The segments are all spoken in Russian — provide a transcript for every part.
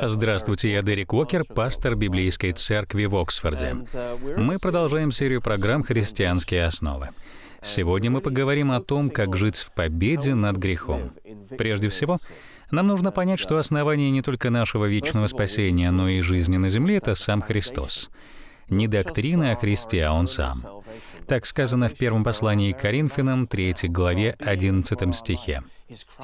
Здравствуйте, я Дерек Уокер, пастор Библейской церкви в Оксфорде. Мы продолжаем серию программ «Христианские основы». Сегодня мы поговорим о том, как жить в победе над грехом. Прежде всего, нам нужно понять, что основание не только нашего вечного спасения, но и жизни на земле — это сам Христос. Не доктрина о Христе, а Он сам. Так сказано в первом послании к Коринфянам, 3 главе, 11 стихе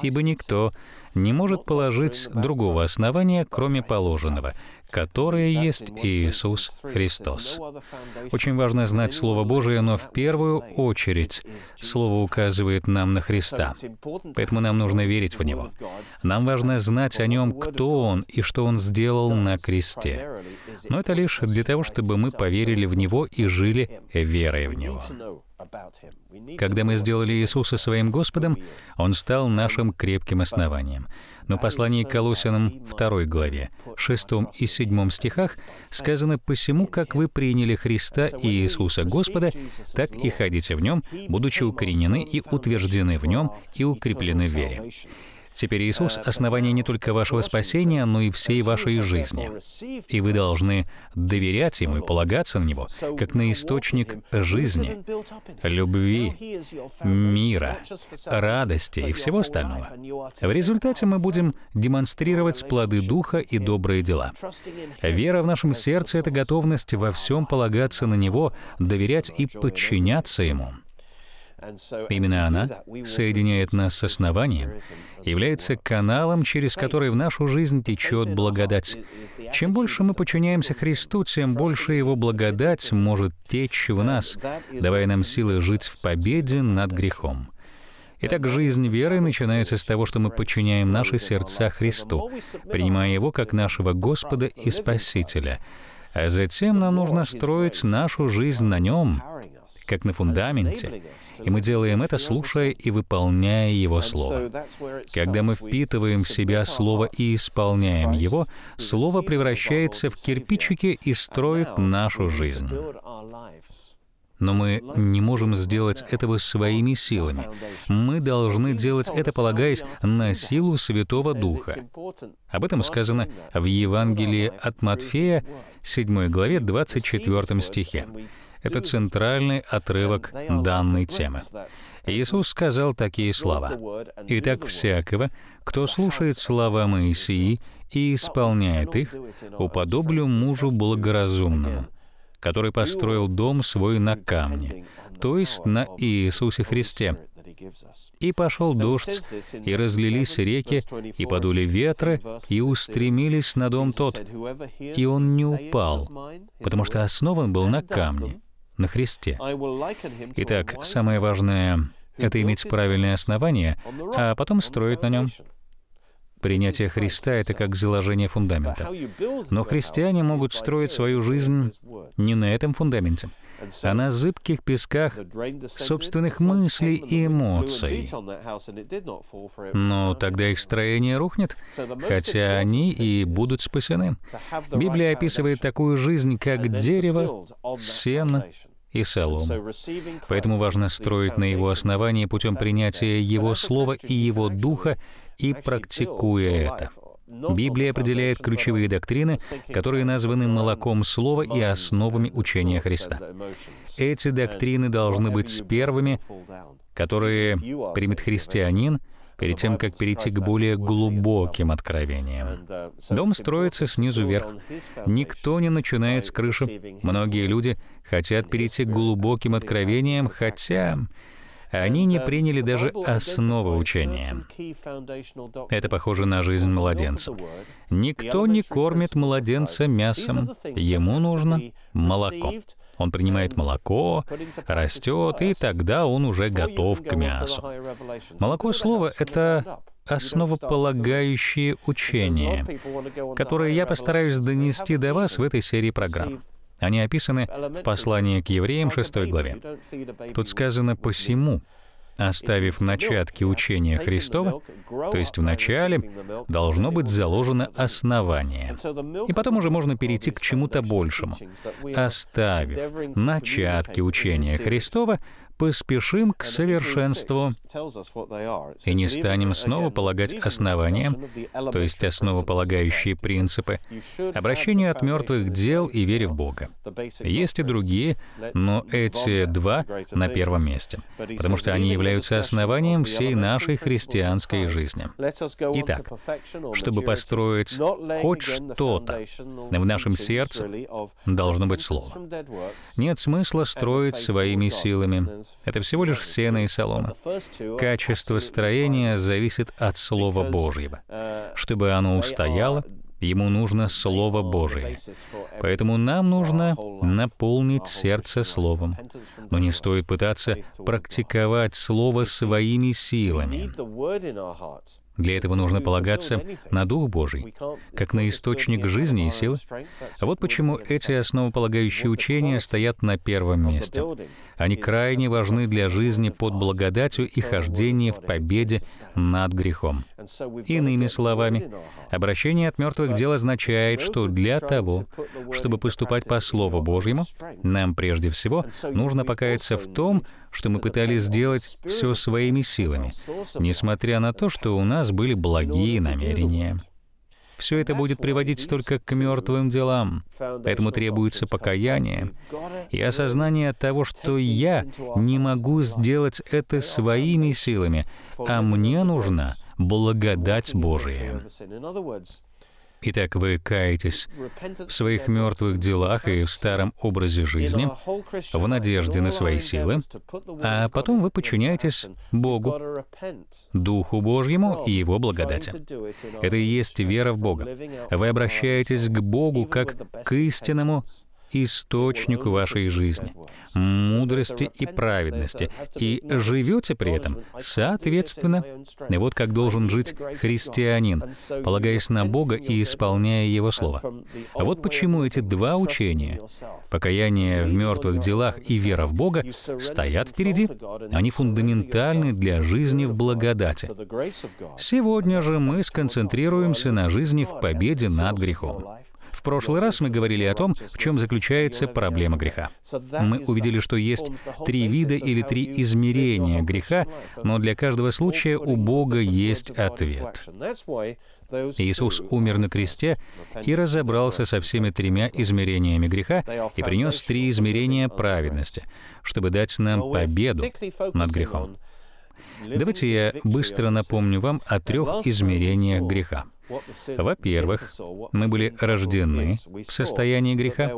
ибо никто не может положить другого основания, кроме положенного, которое есть Иисус Христос. Очень важно знать Слово Божие, но в первую очередь Слово указывает нам на Христа, поэтому нам нужно верить в Него. Нам важно знать о Нем, кто Он и что Он сделал на кресте. Но это лишь для того, чтобы мы поверили в Него и жили верой в Него. Когда мы сделали Иисуса своим Господом, Он стал нашим крепким основанием. Но в послании к Колосинам 2 главе, 6 и 7 стихах сказано «Посему, как вы приняли Христа и Иисуса Господа, так и ходите в Нем, будучи укоренены и утверждены в Нем и укреплены в вере». Теперь Иисус — основание не только вашего спасения, но и всей вашей жизни. И вы должны доверять Ему и полагаться на Него, как на источник жизни, любви, мира, радости и всего остального. В результате мы будем демонстрировать плоды Духа и добрые дела. Вера в нашем сердце — это готовность во всем полагаться на Него, доверять и подчиняться Ему. Именно она соединяет нас с основанием, является каналом, через который в нашу жизнь течет благодать. Чем больше мы подчиняемся Христу, тем больше Его благодать может течь в нас, давая нам силы жить в победе над грехом. Итак, жизнь веры начинается с того, что мы подчиняем наши сердца Христу, принимая Его как нашего Господа и Спасителя. А затем нам нужно строить нашу жизнь на Нем, как на фундаменте, и мы делаем это, слушая и выполняя Его Слово. Когда мы впитываем в себя Слово и исполняем его, Слово превращается в кирпичики и строит нашу жизнь. Но мы не можем сделать этого своими силами. Мы должны делать это, полагаясь на силу Святого Духа. Об этом сказано в Евангелии от Матфея, 7 главе, 24 стихе. Это центральный отрывок данной темы. Иисус сказал такие слова. «Итак, всякого, кто слушает слова Моисии и исполняет их, уподоблю мужу благоразумному, который построил дом свой на камне, то есть на Иисусе Христе. И пошел дождь, и разлились реки, и подули ветры, и устремились на дом тот, и он не упал, потому что основан был на камне на Христе. Итак, самое важное — это иметь правильное основание, а потом строить на нем. Принятие Христа — это как заложение фундамента. Но христиане могут строить свою жизнь не на этом фундаменте, а на зыбких песках собственных мыслей и эмоций. Но тогда их строение рухнет, хотя они и будут спасены. Библия описывает такую жизнь, как дерево, сено и солому. Поэтому важно строить на его основании путем принятия его слова и его духа и практикуя это. Библия определяет ключевые доктрины, которые названы молоком Слова и основами учения Христа. Эти доктрины должны быть первыми, которые примет христианин, перед тем, как перейти к более глубоким откровениям. Дом строится снизу вверх. Никто не начинает с крыши. Многие люди хотят перейти к глубоким откровениям, хотя они не приняли даже основы учения. Это похоже на жизнь младенца. Никто не кормит младенца мясом, ему нужно молоко. Он принимает молоко, растет, и тогда он уже готов к мясу. Молоко слово — это основополагающее учение, которое я постараюсь донести до вас в этой серии программ. Они описаны в послании к евреям 6 главе. Тут сказано «посему» оставив начатки учения Христова, то есть в начале должно быть заложено основание. И потом уже можно перейти к чему-то большему. Оставив начатки учения Христова, поспешим к совершенству и не станем снова полагать основания, то есть основополагающие принципы, обращение от мертвых дел и вере в Бога. Есть и другие, но эти два на первом месте, потому что они являются основанием всей нашей христианской жизни. Итак, чтобы построить хоть что-то в нашем сердце, должно быть Слово. Нет смысла строить своими силами, это всего лишь сено и солома. Качество строения зависит от Слова Божьего. Э, Чтобы оно устояло, Ему нужно Слово Божие. Поэтому нам нужно наполнить сердце Словом. Но не стоит пытаться практиковать Слово своими силами. Для этого нужно полагаться на Дух Божий, как на источник жизни и силы. Вот почему эти основополагающие учения стоят на первом месте. Они крайне важны для жизни под благодатью и хождения в победе над грехом. Иными словами, обращение от мертвых дел означает, что для того, чтобы поступать по Слову Божьему, нам прежде всего нужно покаяться в том, что мы пытались сделать все своими силами, несмотря на то, что у нас были благие намерения все это будет приводить только к мертвым делам. Поэтому требуется покаяние и осознание того, что я не могу сделать это своими силами, а мне нужна благодать Божия. Итак, вы каетесь в своих мертвых делах и в старом образе жизни, в надежде на свои силы, а потом вы подчиняетесь Богу, Духу Божьему и Его благодати. Это и есть вера в Бога. Вы обращаетесь к Богу как к истинному источник вашей жизни, мудрости и праведности, и живете при этом соответственно. И вот как должен жить христианин, полагаясь на Бога и исполняя Его Слово. А вот почему эти два учения, покаяние в мертвых делах и вера в Бога, стоят впереди. Они фундаментальны для жизни в благодати. Сегодня же мы сконцентрируемся на жизни в победе над грехом. В прошлый раз мы говорили о том, в чем заключается проблема греха. Мы увидели, что есть три вида или три измерения греха, но для каждого случая у Бога есть ответ. Иисус умер на кресте и разобрался со всеми тремя измерениями греха и принес три измерения праведности, чтобы дать нам победу над грехом. Давайте я быстро напомню вам о трех измерениях греха. Во-первых, мы были рождены в состоянии греха.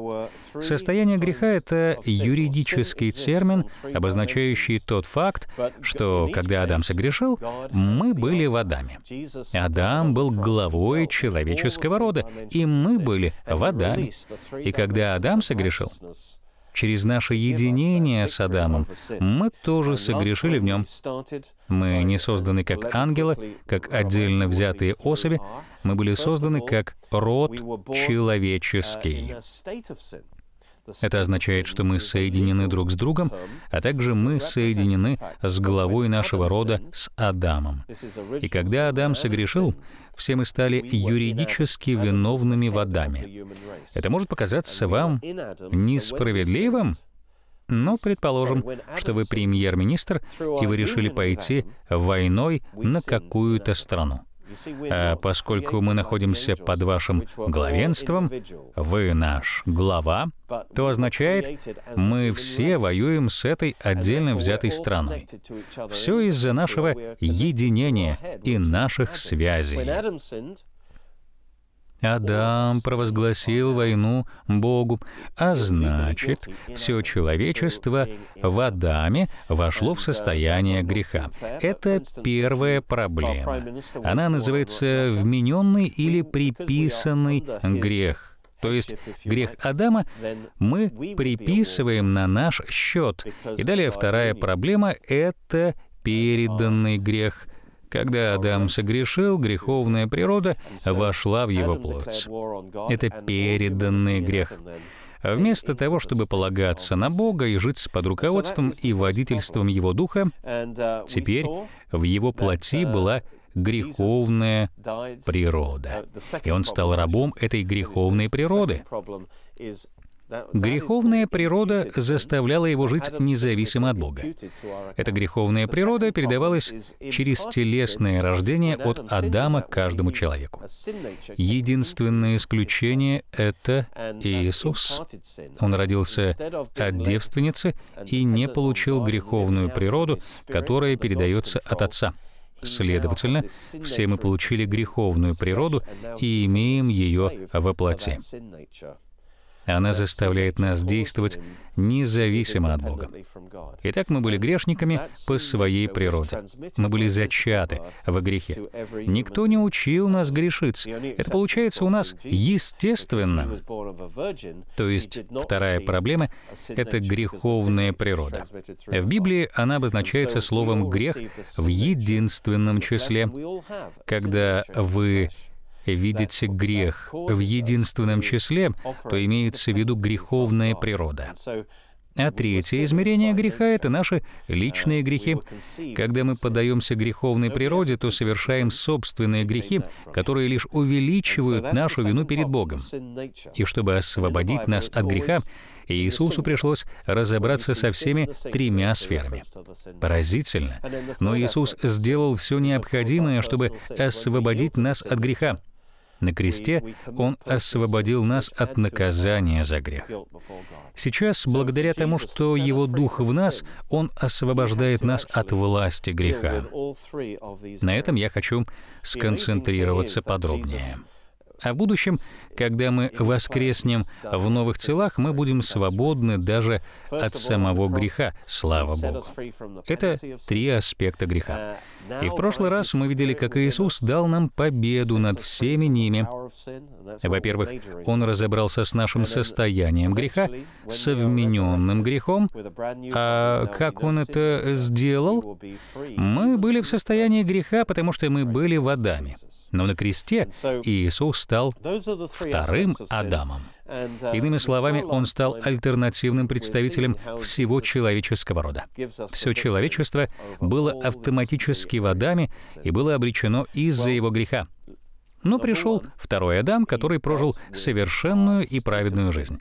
Состояние греха — это юридический термин, обозначающий тот факт, что когда Адам согрешил, мы были в Адаме. Адам был главой человеческого рода, и мы были в Адаме. И когда Адам согрешил, Через наше единение с Адамом мы тоже согрешили в нем. Мы не созданы как ангелы, как отдельно взятые особи, мы были созданы как род человеческий. Это означает, что мы соединены друг с другом, а также мы соединены с главой нашего рода, с Адамом. И когда Адам согрешил, все мы стали юридически виновными в Адаме. Это может показаться вам несправедливым, но предположим, что вы премьер-министр, и вы решили пойти войной на какую-то страну. Э, поскольку мы находимся под вашим главенством, вы наш глава, то означает, мы все воюем с этой отдельно взятой страной. Все из-за нашего единения и наших связей. Адам провозгласил войну Богу, а значит, все человечество в Адаме вошло в состояние греха. Это первая проблема. Она называется вмененный или приписанный грех. То есть грех Адама мы приписываем на наш счет. И далее вторая проблема — это переданный грех — когда Адам согрешил, греховная природа вошла в его плоть. Это переданный грех. вместо того, чтобы полагаться на Бога и жить под руководством и водительством Его Духа, теперь в Его плоти была греховная природа. И он стал рабом этой греховной природы. Греховная природа заставляла его жить независимо от Бога. Эта греховная природа передавалась через телесное рождение от Адама к каждому человеку. Единственное исключение — это Иисус. Он родился от девственницы и не получил греховную природу, которая передается от Отца. Следовательно, все мы получили греховную природу и имеем ее во плоти. Она заставляет нас действовать независимо от Бога. Итак, мы были грешниками по своей природе. Мы были зачаты во грехе. Никто не учил нас грешиться. Это получается у нас естественно. То есть вторая проблема — это греховная природа. В Библии она обозначается словом «грех» в единственном числе. Когда вы видите грех в единственном числе, то имеется в виду греховная природа. А третье измерение греха — это наши личные грехи. Когда мы поддаемся греховной природе, то совершаем собственные грехи, которые лишь увеличивают нашу вину перед Богом. И чтобы освободить нас от греха, Иисусу пришлось разобраться со всеми тремя сферами. Поразительно, но Иисус сделал все необходимое, чтобы освободить нас от греха. На кресте Он освободил нас от наказания за грех. Сейчас, благодаря тому, что Его Дух в нас, Он освобождает нас от власти греха. На этом я хочу сконцентрироваться подробнее. А в будущем, когда мы воскреснем в новых целах, мы будем свободны даже от самого греха, слава Богу. Это три аспекта греха. И в прошлый раз мы видели, как Иисус дал нам победу над всеми ними. Во-первых, Он разобрался с нашим состоянием греха, с вмененным грехом. А как Он это сделал? Мы были в состоянии греха, потому что мы были водами. Но на кресте Иисус стал вторым Адамом. Uh, Иными словами, он стал альтернативным представителем всего человеческого рода. Все человечество было автоматически в Адаме и было обречено из-за его греха. Но пришел второй Адам, который прожил совершенную и праведную жизнь.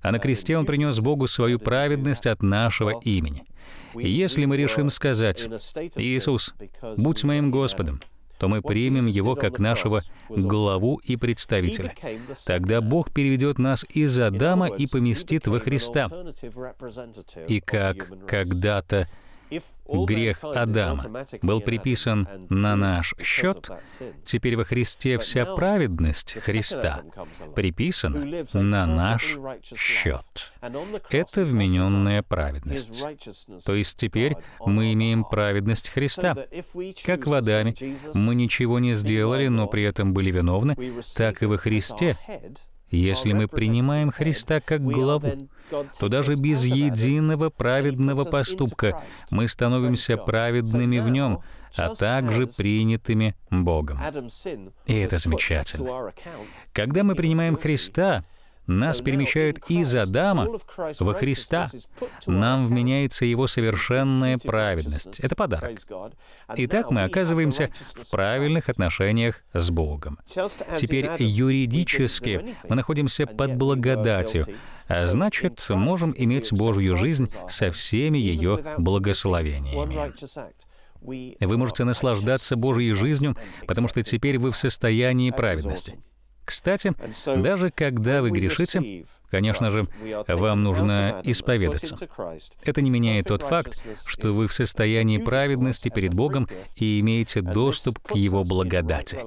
А на кресте он принес Богу свою праведность от нашего имени. И если мы решим сказать, «Иисус, будь моим Господом, то мы примем его как нашего главу и представителя. Тогда Бог переведет нас из Адама и поместит во Христа. И как когда-то грех Адама был приписан на наш счет, теперь во Христе вся праведность Христа приписана на наш счет. Это вмененная праведность. То есть теперь мы имеем праведность Христа. Как в Адаме мы ничего не сделали, но при этом были виновны, так и во Христе если мы принимаем Христа как главу, то даже без единого праведного поступка мы становимся праведными в Нем, а также принятыми Богом. И это замечательно. Когда мы принимаем Христа, нас перемещают из Адама во Христа. Нам вменяется Его совершенная праведность. Это подарок. Итак, мы оказываемся в правильных отношениях с Богом. Теперь юридически мы находимся под благодатью, а значит, можем иметь Божью жизнь со всеми ее благословениями. Вы можете наслаждаться Божьей жизнью, потому что теперь вы в состоянии праведности. Кстати, даже когда вы грешите, Конечно же, вам нужно исповедаться. Это не меняет тот факт, что вы в состоянии праведности перед Богом и имеете доступ к Его благодати.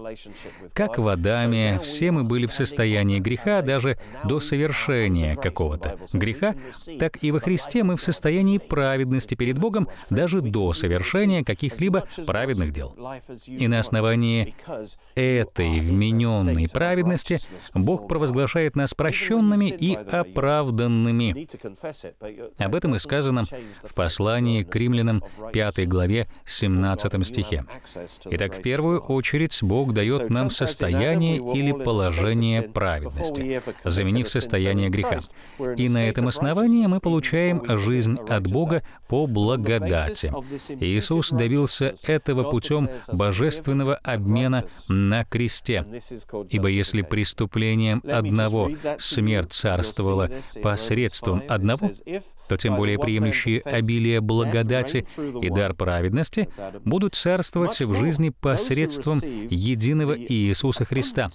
Как в Адаме, все мы были в состоянии греха даже до совершения какого-то греха, так и во Христе мы в состоянии праведности перед Богом даже до совершения каких-либо праведных дел. И на основании этой вмененной праведности Бог провозглашает нас прощенными и оправданными. Об этом и сказано в послании к римлянам 5 главе 17 стихе. Итак, в первую очередь Бог дает нам состояние или положение праведности, заменив состояние греха. И на этом основании мы получаем жизнь от Бога по благодати. Иисус добился этого путем божественного обмена на кресте. Ибо если преступлением одного смерть царства, царствовало посредством одного, то тем более приемлющие обилие благодати и дар праведности будут царствовать в жизни посредством единого Иисуса Христа.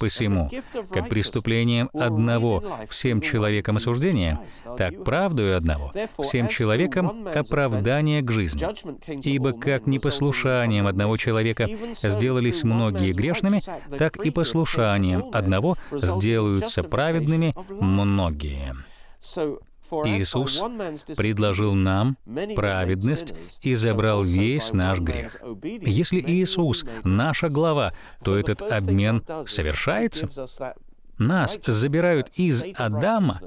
Посему, как преступлением одного всем человеком осуждение, так правдою одного всем человеком оправдание к жизни. Ибо как непослушанием одного человека сделались многие грешными, так и послушанием одного сделаются праведными многие. Иисус предложил нам праведность и забрал весь наш грех. Если Иисус — наша глава, то этот обмен совершается. Нас забирают из Адама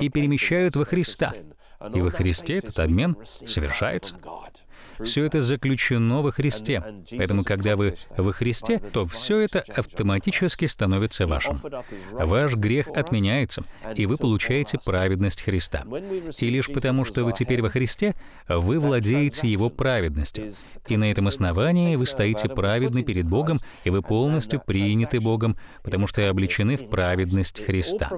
и перемещают во Христа. И во Христе этот обмен совершается. Все это заключено во Христе. Поэтому, когда вы во Христе, то все это автоматически становится вашим. Ваш грех отменяется, и вы получаете праведность Христа. И лишь потому, что вы теперь во Христе, вы владеете Его праведностью. И на этом основании вы стоите праведны перед Богом, и вы полностью приняты Богом, потому что обличены в праведность Христа.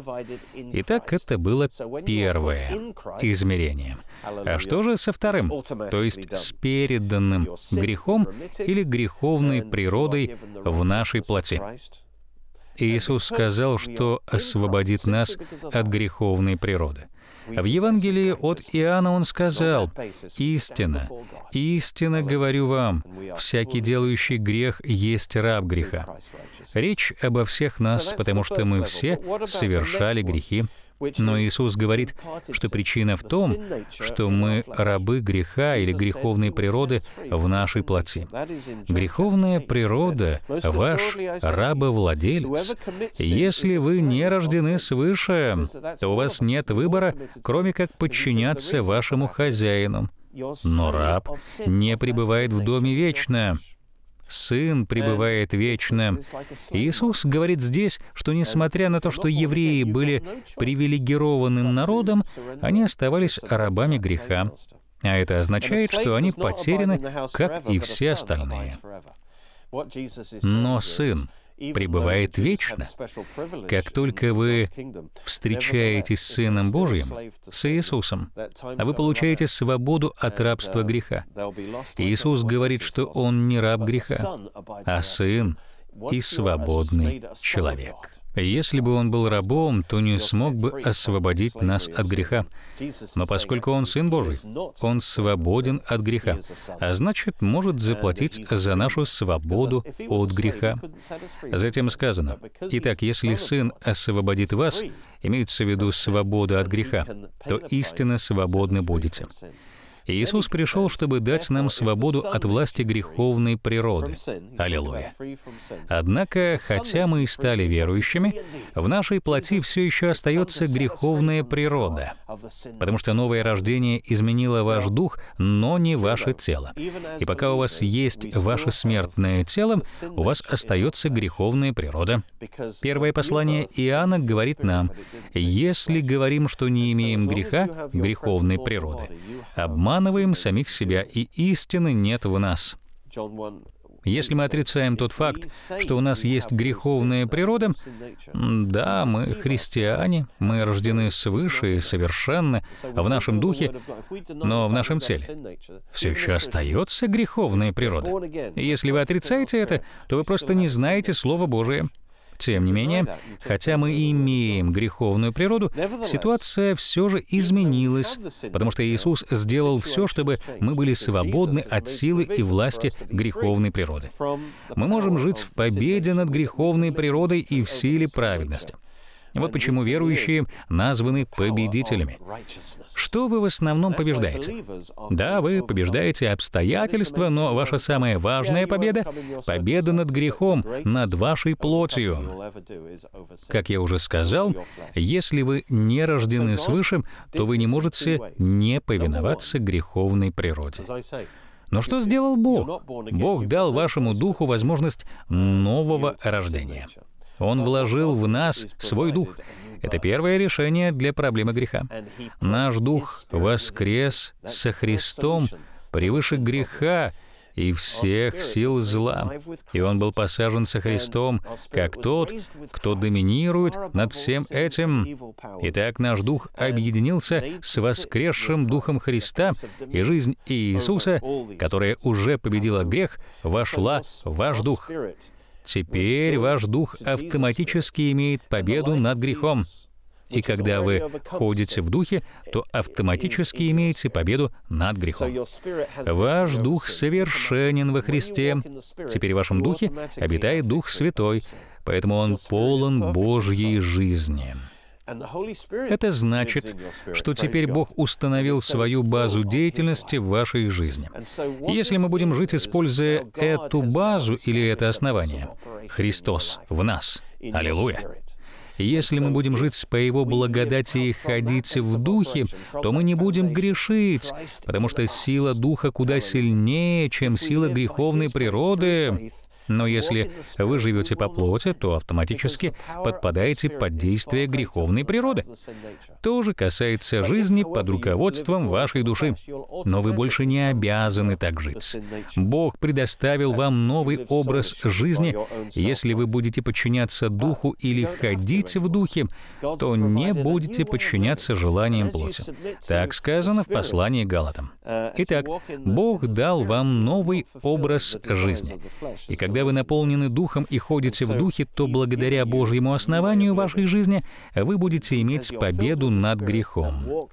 Итак, это было первое измерение — а что же со вторым, то есть с переданным грехом или греховной природой в нашей плоти? Иисус сказал, что освободит нас от греховной природы. В Евангелии от Иоанна он сказал, «Истина, истина говорю вам, всякий делающий грех есть раб греха». Речь обо всех нас, потому что мы все совершали грехи но Иисус говорит, что причина в том, что мы рабы греха или греховной природы в нашей плоти. Греховная природа — ваш рабовладелец. Если вы не рождены свыше, то у вас нет выбора, кроме как подчиняться вашему хозяину. Но раб не пребывает в доме вечно. Сын пребывает вечно. Иисус говорит здесь, что несмотря на то, что евреи были привилегированным народом, они оставались рабами греха. А это означает, что они потеряны, как и все остальные. Но сын пребывает вечно. Как только вы встречаетесь с Сыном Божьим, с Иисусом, а вы получаете свободу от рабства греха. Иисус говорит, что Он не раб греха, а Сын и свободный человек. Если бы он был рабом, то не смог бы освободить нас от греха. Но поскольку он Сын Божий, он свободен от греха, а значит, может заплатить за нашу свободу от греха. Затем сказано, «Итак, если Сын освободит вас, имеется в виду свобода от греха, то истинно свободны будете». Иисус пришел, чтобы дать нам свободу от власти греховной природы. Аллилуйя. Однако, хотя мы и стали верующими, в нашей плоти все еще остается греховная природа, потому что новое рождение изменило ваш дух, но не ваше тело. И пока у вас есть ваше смертное тело, у вас остается греховная природа. Первое послание Иоанна говорит нам, «Если говорим, что не имеем греха, греховной природы, обман обманываем самих себя, и истины нет в нас. Если мы отрицаем тот факт, что у нас есть греховная природа, да, мы христиане, мы рождены свыше и совершенно в нашем духе, но в нашем теле все еще остается греховная природа. если вы отрицаете это, то вы просто не знаете Слово Божие. Тем не менее, хотя мы имеем греховную природу, ситуация все же изменилась, потому что Иисус сделал все, чтобы мы были свободны от силы и власти греховной природы. Мы можем жить в победе над греховной природой и в силе праведности. Вот почему верующие названы победителями. Что вы в основном побеждаете? Да, вы побеждаете обстоятельства, но ваша самая важная победа — победа над грехом, над вашей плотью. Как я уже сказал, если вы не рождены свыше, то вы не можете не повиноваться греховной природе. Но что сделал Бог? Бог дал вашему духу возможность нового рождения. Он вложил в нас свой дух. Это первое решение для проблемы греха. Наш дух воскрес со Христом превыше греха и всех сил зла. И он был посажен со Христом, как тот, кто доминирует над всем этим. Итак, наш дух объединился с воскресшим духом Христа, и жизнь Иисуса, которая уже победила грех, вошла в ваш дух. Теперь ваш дух автоматически имеет победу над грехом. И когда вы ходите в духе, то автоматически имеете победу над грехом. Ваш дух совершенен во Христе. Теперь в вашем духе обитает Дух Святой, поэтому он полон Божьей жизни. Это значит, что теперь Бог установил свою базу деятельности в вашей жизни. Если мы будем жить, используя эту базу или это основание, Христос в нас. Аллилуйя! Если мы будем жить по Его благодати и ходить в Духе, то мы не будем грешить, потому что сила Духа куда сильнее, чем сила греховной природы. Но если вы живете по плоти, то автоматически подпадаете под действие греховной природы. То же касается жизни под руководством вашей души. Но вы больше не обязаны так жить. Бог предоставил вам новый образ жизни. Если вы будете подчиняться духу или ходить в духе, то не будете подчиняться желаниям плоти. Так сказано в послании Галатам. Итак, Бог дал вам новый образ жизни. И когда когда вы наполнены Духом и ходите в Духе, то благодаря Божьему основанию вашей жизни вы будете иметь победу над грехом.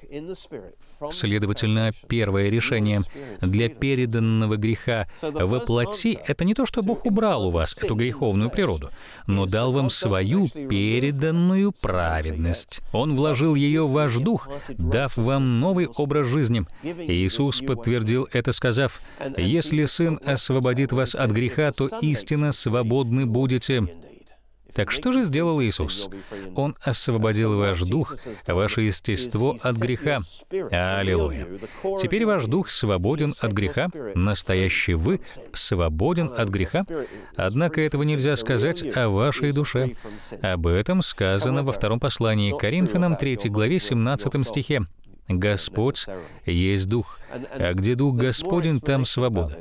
Следовательно, первое решение для переданного греха во плоти — это не то, что Бог убрал у вас эту греховную природу, но дал вам свою переданную праведность. Он вложил ее в ваш дух, дав вам новый образ жизни. Иисус подтвердил это, сказав, «Если Сын освободит вас от греха, то истинно свободны будете». Так что же сделал Иисус? Он освободил ваш дух, ваше естество от греха. Аллилуйя. Теперь ваш дух свободен от греха, настоящий вы свободен от греха. Однако этого нельзя сказать о вашей душе. Об этом сказано во втором послании Коринфянам 3 главе 17 стихе. Господь есть Дух, а где Дух Господень, там свобода.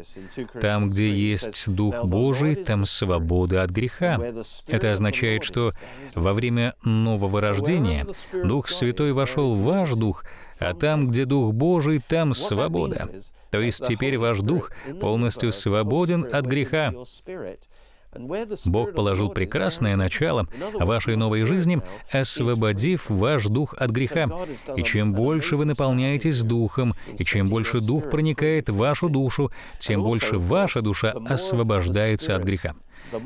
Там, где есть Дух Божий, там свобода от греха. Это означает, что во время нового рождения Дух Святой вошел в ваш Дух, а там, где Дух Божий, там свобода. То есть теперь ваш Дух полностью свободен от греха. Бог положил прекрасное начало вашей новой жизни, освободив ваш дух от греха. И чем больше вы наполняетесь духом, и чем больше дух проникает в вашу душу, тем больше ваша душа освобождается от греха.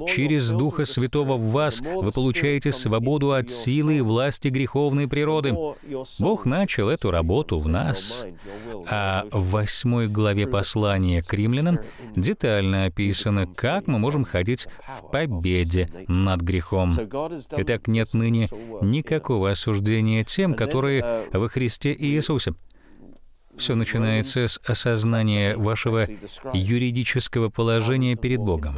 Через Духа Святого в вас вы получаете свободу от силы и власти греховной природы. Бог начал эту работу в нас. А в восьмой главе послания к римлянам детально описано, как мы можем ходить в победе над грехом. Итак, нет ныне никакого осуждения тем, которые во Христе Иисусе. Все начинается с осознания вашего юридического положения перед Богом.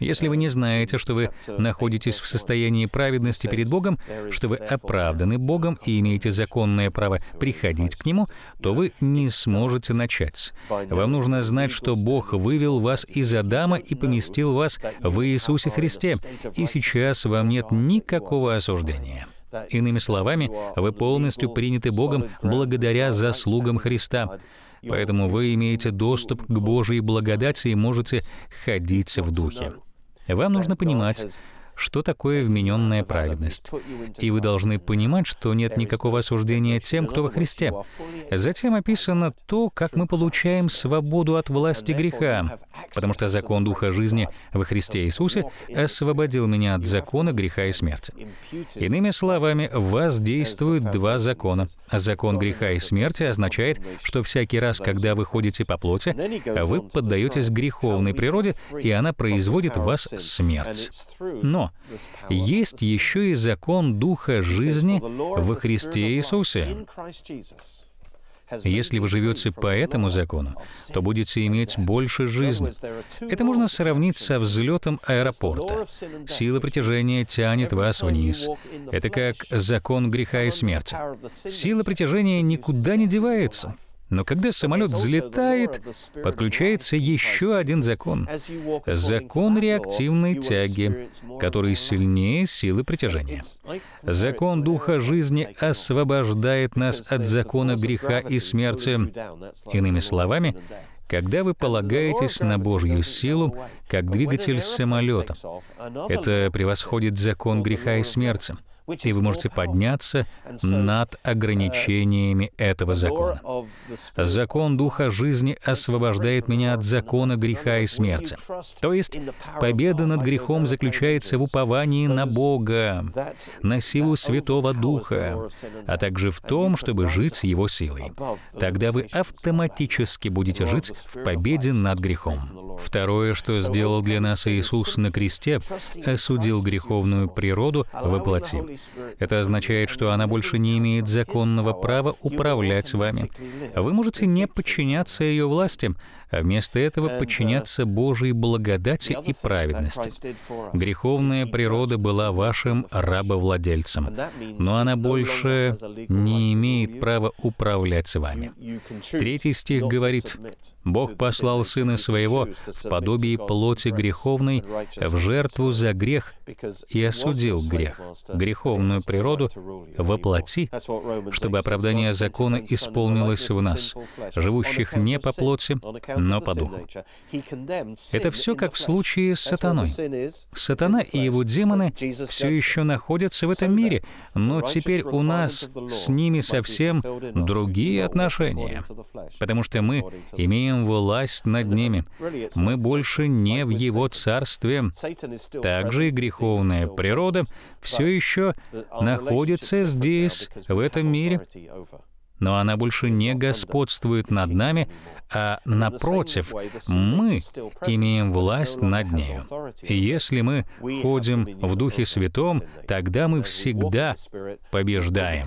Если вы не знаете, что вы находитесь в состоянии праведности перед Богом, что вы оправданы Богом и имеете законное право приходить к Нему, то вы не сможете начать. Вам нужно знать, что Бог вывел вас из Адама и поместил вас в Иисусе Христе, и сейчас вам нет никакого осуждения. Иными словами, вы полностью приняты Богом благодаря заслугам Христа. Поэтому вы имеете доступ к Божьей благодати и можете ходить в духе. Вам нужно понимать, что такое вмененная праведность. И вы должны понимать, что нет никакого осуждения тем, кто во Христе. Затем описано то, как мы получаем свободу от власти греха, потому что закон Духа жизни во Христе Иисусе освободил меня от закона греха и смерти. Иными словами, в вас действуют два закона. Закон греха и смерти означает, что всякий раз, когда вы ходите по плоти, вы поддаетесь греховной природе, и она производит в вас смерть. Но есть еще и закон Духа жизни во Христе Иисусе. Если вы живете по этому закону, то будете иметь больше жизни. Это можно сравнить со взлетом аэропорта. Сила притяжения тянет вас вниз. Это как закон греха и смерти. Сила притяжения никуда не девается. Но когда самолет взлетает, подключается еще один закон. Закон реактивной тяги, который сильнее силы притяжения. Закон духа жизни освобождает нас от закона греха и смерти. Иными словами, когда вы полагаетесь на Божью силу, как двигатель самолета, это превосходит закон греха и смерти и вы можете подняться над ограничениями этого закона. Закон Духа жизни освобождает меня от закона греха и смерти. То есть победа над грехом заключается в уповании на Бога, на силу Святого Духа, а также в том, чтобы жить с Его силой. Тогда вы автоматически будете жить в победе над грехом. Второе, что сделал для нас Иисус на кресте, осудил греховную природу во плоти. Это означает, что она больше не имеет законного права управлять вами. Вы можете не подчиняться ее власти, а вместо этого uh, подчиняться Божьей благодати и праведности. Греховная природа была вашим рабовладельцем, но она больше не имеет права управлять вами. Третий стих говорит, «Бог послал Сына Своего в подобии плоти греховной в жертву за грех, и осудил грех, греховную природу, воплоти, чтобы оправдание закона исполнилось в нас, живущих не по плоти, но по духу. Это все как в случае с сатаной. Сатана и его демоны все еще находятся в этом мире, но теперь у нас с ними совсем другие отношения, потому что мы имеем власть над ними. Мы больше не в его царстве. Также и грех верховная природа все еще находится здесь, в этом мире, но она больше не господствует над нами, а напротив, мы имеем власть над нею. И если мы ходим в Духе Святом, тогда мы всегда побеждаем.